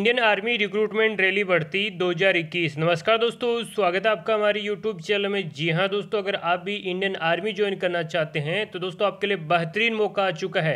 Indian army recruitment rally बढ़ती 2021 नमस्कार दोस्तों स्वागत है आपका हमारे यूट्यूब चैनल में जी हाँ दोस्तों अगर आप भी इंडियन आर्मी ज्वाइन करना चाहते हैं तो दोस्तों आपके लिए बेहतरीन मौका आ चुका है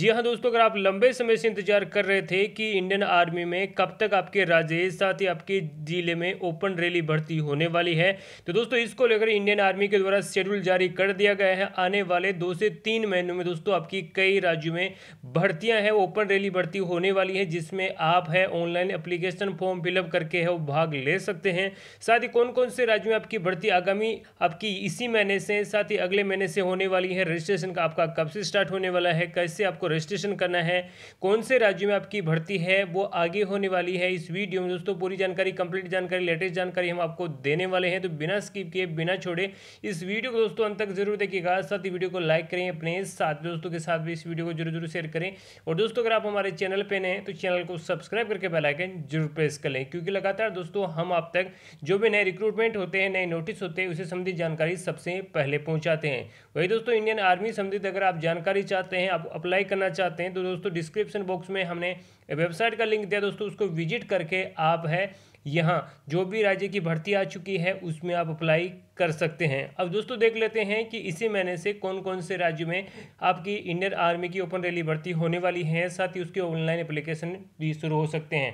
जी हाँ दोस्तों अगर आप लंबे समय से इंतजार कर रहे थे कि इंडियन आर्मी में कब तक आपके राज्य साथ ही आपके जिले में ओपन रैली भर्ती होने वाली है तो दोस्तों इसको लेकर इंडियन आर्मी के द्वारा शेड्यूल जारी कर दिया गया है आने वाले दो से तीन महीनों में दोस्तों आपकी कई राज्यों में भर्तियाँ हैं ओपन रैली भर्ती होने वाली है जिसमें आप है ऑनलाइन एप्लीकेशन फॉर्म फिलअप करके है वो भाग ले सकते हैं साथ ही कौन कौन से राज्य में आपकी भर्ती आगामी आपकी इसी महीने से साथ ही अगले महीने से होने वाली है रजिस्ट्रेशन का आपका कब से स्टार्ट होने वाला है कैसे आपको रजिस्ट्रेशन करना है कौन से राज्य में आपकी भर्ती है वो आगे होने वाली है इस वीडियो में दोस्तों पूरी जानकारी कंप्लीट जानकारी लेटेस्ट जानकारी हम आपको देने वाले हैं तो बिना स्किप किए बिना छोड़े इस वीडियो को दोस्तों अंत तक जरूर देखिएगा साथ ही वीडियो को लाइक करें अपने साथ दोस्तों के साथ भी इस वीडियो को जरूर जरूर शेयर करें और दोस्तों अगर आप हमारे चैनल पर नए तो चैनल को सब्सक्राइब करके बेल आइकन जरूर प्रेस कर लें क्योंकि लगातार दोस्तों हम आप तक जो भी नए रिक्रूटमेंट होते हैं नए नोटिस होते हैं उसे संबंधित जानकारी सबसे पहले पहुंचाते हैं वही दोस्तों इंडियन आर्मी संबंधित अगर आप जानकारी चाहते हैं आप अप्लाई करना चाहते हैं तो दोस्तों डिस्क्रिप्शन बॉक्स में हमने वेबसाइट का लिंक दिया दोस्तों उसको विजिट करके आप है यहाँ जो भी राज्य की भर्ती आ चुकी है उसमें आप अप्लाई कर सकते हैं अब दोस्तों देख लेते हैं कि इसी महीने से कौन कौन से राज्य में आपकी इंडियन आर्मी की ओपन रैली भर्ती होने वाली है साथ ही उसके ऑनलाइन एप्लीकेशन भी शुरू हो सकते हैं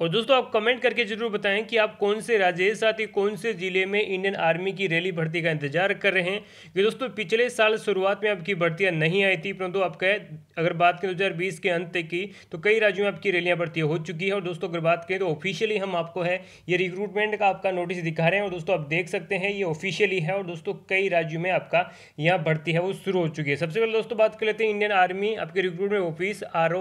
और दोस्तों आप कमेंट करके जरूर बताएं कि आप कौन से राज्य साथ ही कौन से ज़िले में इंडियन आर्मी की रैली भर्ती का इंतजार कर रहे हैं कि दोस्तों पिछले साल शुरुआत में आपकी भर्तियां नहीं आई थी परंतु आप कहें अगर बात करें 2020 के अंत की तो कई राज्यों में आपकी रैलियां भर्ती हो चुकी है और दोस्तों अगर बात करें तो ऑफिशियली हम आपको है ये रिक्रूटमेंट का आपका नोटिस दिखा रहे हैं और दोस्तों आप देख सकते हैं ये ऑफिशियली है और दोस्तों कई राज्यों में आपका यहाँ भर्ती है वो शुरू हो चुकी है सबसे पहले दोस्तों बात कर लेते हैं इंडियन आर्मी आपके रिक्रूटमेंट ऑफिस आर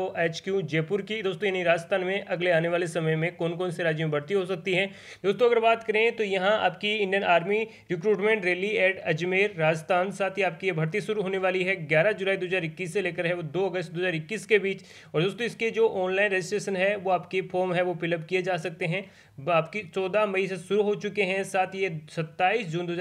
जयपुर की दोस्तों यानी राजस्थान में अगले आने वाले समय समय में कौन कौन से राज्यों में भर्ती हो सकती है दोस्तों अगर बात करें तो यहाँ आपकी Indian army recruitment rally at Ajmer Rajasthan साथ ही आपकी ये भर्ती शुरू होने वाली है ग्यारह जुलाई दो से लेकर है वो दो अगस्त दो के बीच और दोस्तों इसके जो ऑनलाइन रजिस्ट्रेशन है वो आपके फॉर्म है वो फिलअप किए जा सकते हैं आपकी चौदह मई से शुरू हो चुके हैं साथ ही ये सत्ताईस जून दो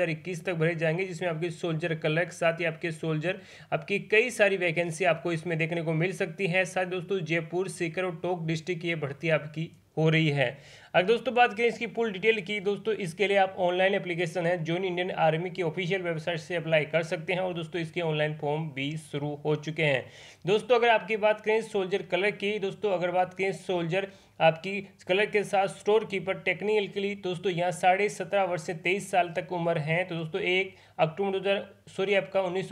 तक भरे जाएंगे जिसमें आपके सोल्जर क्लर्क साथ ही आपके सोल्जर आपकी कई सारी वैकेंसी आपको इसमें देखने को मिल सकती है साथ दोस्तों जयपुर सीकर और टोक डिस्ट्रिक्ट की ये भर्ती आपकी हो रही है अगर दोस्तों बात करें इसकी फुल डिटेल की दोस्तों इसके लिए आप ऑनलाइन एप्लीकेशन है जॉइन इंडियन आर्मी की ऑफिशियल वेबसाइट से अप्लाई कर सकते हैं और दोस्तों इसके ऑनलाइन फॉर्म भी शुरू हो चुके हैं दोस्तों अगर आपकी बात करें सोल्जर कलर की दोस्तों अगर बात करें सोल्जर आपकी कलर के साथ स्टोर कीपर टेक्निकल के लिए दोस्तों यहाँ साढ़े सत्रह वर्ष से तेईस साल तक उम्र है तो दोस्तों एक अक्टूबर दो सॉरी आपका उन्नीस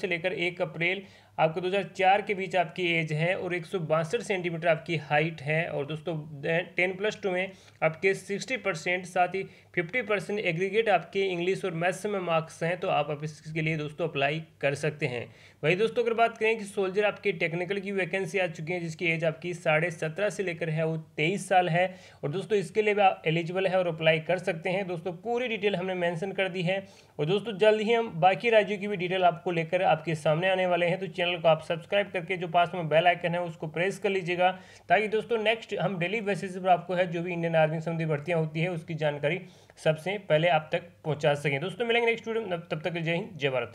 से लेकर एक अप्रैल आपको 2004 के बीच आपकी एज है और एक सेंटीमीटर आपकी हाइट है और दोस्तों टेन प्लस टू में आपके सिक्सटी परसेंट साथ ही फिफ्टी परसेंट एग्रीगेट आपके इंग्लिश और मैथ्स में मार्क्स हैं तो आप इसके लिए दोस्तों अप्लाई कर सकते हैं वही दोस्तों अगर बात करें कि सोल्जर आपके टेक्निकल की वैकेंसी आ चुकी है जिसकी एज आपकी साढ़े सत्रह से लेकर है वो तेईस साल है और दोस्तों इसके लिए भी आप एलिजिबल है और अप्लाई कर सकते हैं दोस्तों पूरी डिटेल हमने मैंसन कर दी है और दोस्तों जल्द ही हम बाकी राज्यों की भी डिटेल आपको लेकर आपके सामने आने वाले हैं तो चैनल को आप सब्सक्राइब करके जो पास में बेल आइकन है उसको प्रेस कर लीजिएगा ताकि दोस्तों नेक्स्ट हम डेली बेसिस पर आपको है जो भी इंडियन आर्मी संबंधी भर्तियाँ होती है उसकी जानकारी सबसे पहले आप तक पहुँचा सकें दोस्तों मिलेंगे नेक्स्ट वीडियो तब तक जय हिंद जय भारत